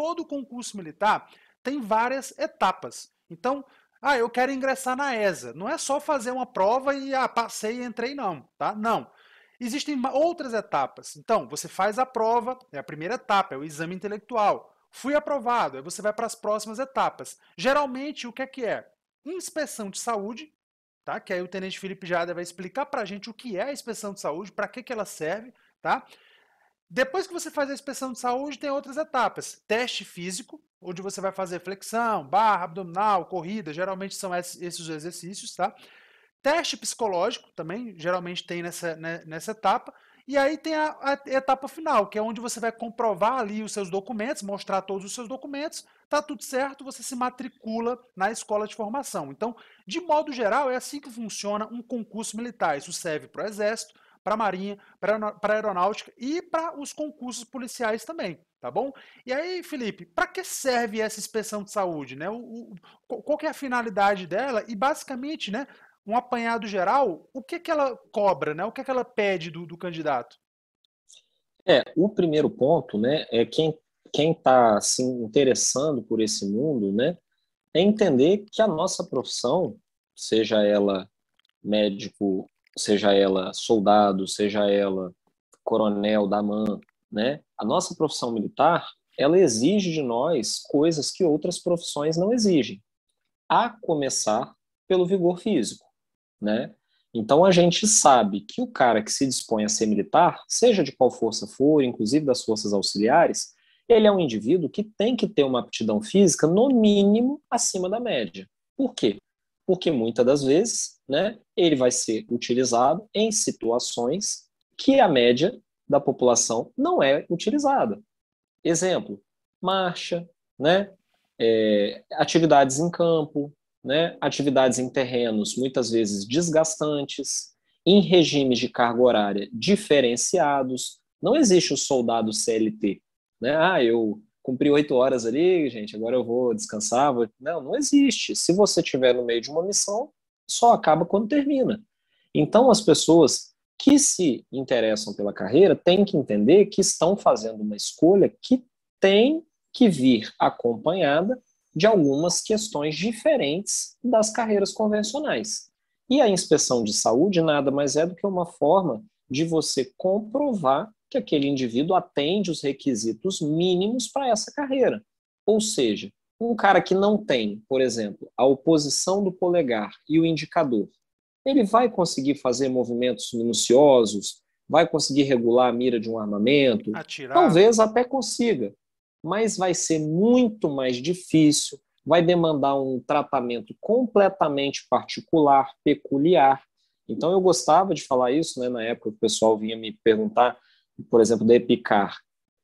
todo concurso militar tem várias etapas. Então, ah, eu quero ingressar na ESA. Não é só fazer uma prova e ah, passei e entrei, não, tá? Não. Existem outras etapas. Então, você faz a prova, é a primeira etapa, é o exame intelectual. Fui aprovado, aí você vai para as próximas etapas. Geralmente, o que é que é? Inspeção de saúde, tá? Que aí o Tenente Felipe Jada vai explicar para a gente o que é a inspeção de saúde, para que, que ela serve, tá? Depois que você faz a inspeção de saúde, tem outras etapas. Teste físico, onde você vai fazer flexão, barra, abdominal, corrida, geralmente são esses os exercícios, tá? Teste psicológico também, geralmente tem nessa, né, nessa etapa. E aí tem a, a, etapa final, que é onde você vai comprovar ali os seus documentos, mostrar todos os seus documentos, tá tudo certo, você se matricula na escola de formação. Então, de modo geral, é assim que funciona um concurso militar. Isso serve para o Exército, para a Marinha, para a Aeronáutica e para os concursos policiais também, tá bom? E aí, Felipe, para que serve essa inspeção de saúde, né? O, o, qual é a finalidade dela? E basicamente, né, um apanhado geral, o que que ela cobra, né? O que que ela pede do, do candidato? É, o primeiro ponto, né, é quem quem está se assim, interessando por esse mundo, né, é entender que a nossa profissão, seja ela médico seja ela soldado, seja ela coronel da MAN, né? A nossa profissão militar, ela exige de nós coisas que outras profissões não exigem, a começar pelo vigor físico, né? Então a gente sabe que o cara que se dispõe a ser militar, seja de qual força for, inclusive das forças auxiliares, ele é um indivíduo que tem que ter uma aptidão física no mínimo acima da média. Por quê? Porque muitas das vezes né, ele vai ser utilizado em situações que a média da população não é utilizada. Exemplo, marcha, né, é, atividades em campo, né, atividades em terrenos muitas vezes desgastantes, em regimes de carga horária diferenciados. Não existe o soldado CLT. Né? Ah, eu cumpri oito horas ali, gente, agora eu vou descansar. Vou... Não, não existe. Se você estiver no meio de uma missão, só acaba quando termina. Então, as pessoas que se interessam pela carreira têm que entender que estão fazendo uma escolha que tem que vir acompanhada de algumas questões diferentes das carreiras convencionais. E a inspeção de saúde nada mais é do que uma forma de você comprovar que aquele indivíduo atende os requisitos mínimos para essa carreira. Ou seja, um cara que não tem, por exemplo, a oposição do polegar e o indicador, ele vai conseguir fazer movimentos minuciosos, vai conseguir regular a mira de um armamento, Atirar. talvez até consiga, mas vai ser muito mais difícil, vai demandar um tratamento completamente particular, peculiar. Então eu gostava de falar isso, né, na época o pessoal vinha me perguntar, por exemplo, da Epicar.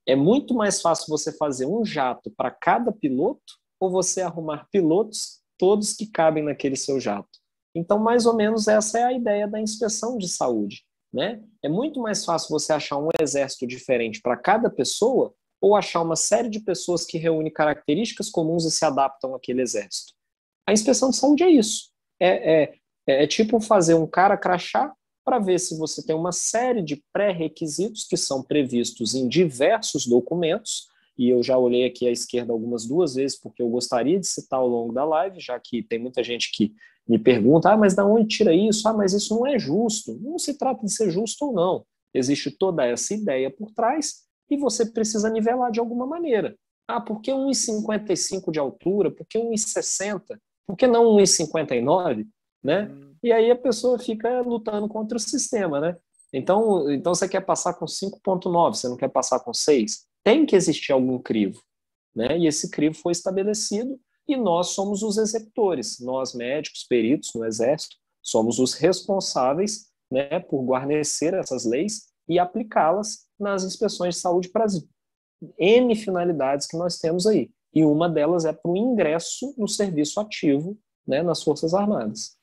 É muito mais fácil você fazer um jato para cada piloto ou você arrumar pilotos, todos que cabem naquele seu jato. Então, mais ou menos essa é a ideia da inspeção de saúde. Né? É muito mais fácil você achar um exército diferente para cada pessoa ou achar uma série de pessoas que reúne características comuns e se adaptam àquele exército. A inspeção de saúde é isso. É, é, é tipo fazer um cara crachar para ver se você tem uma série de pré-requisitos que são previstos em diversos documentos e eu já olhei aqui à esquerda algumas duas vezes, porque eu gostaria de citar ao longo da live, já que tem muita gente que me pergunta, ah, mas da onde tira isso? Ah, mas isso não é justo. Não se trata de ser justo ou não. Existe toda essa ideia por trás e você precisa nivelar de alguma maneira. Ah, por que 1,55 de altura? Por que 1,60? Por que não 1,59? Né? Hum. E aí a pessoa fica lutando contra o sistema, né? Então, então você quer passar com 5,9, você não quer passar com 6 tem que existir algum crivo. Né? E esse crivo foi estabelecido e nós somos os executores, nós médicos, peritos no Exército, somos os responsáveis né, por guarnecer essas leis e aplicá-las nas inspeções de saúde para as N finalidades que nós temos aí. E uma delas é para o ingresso no serviço ativo né, nas Forças Armadas.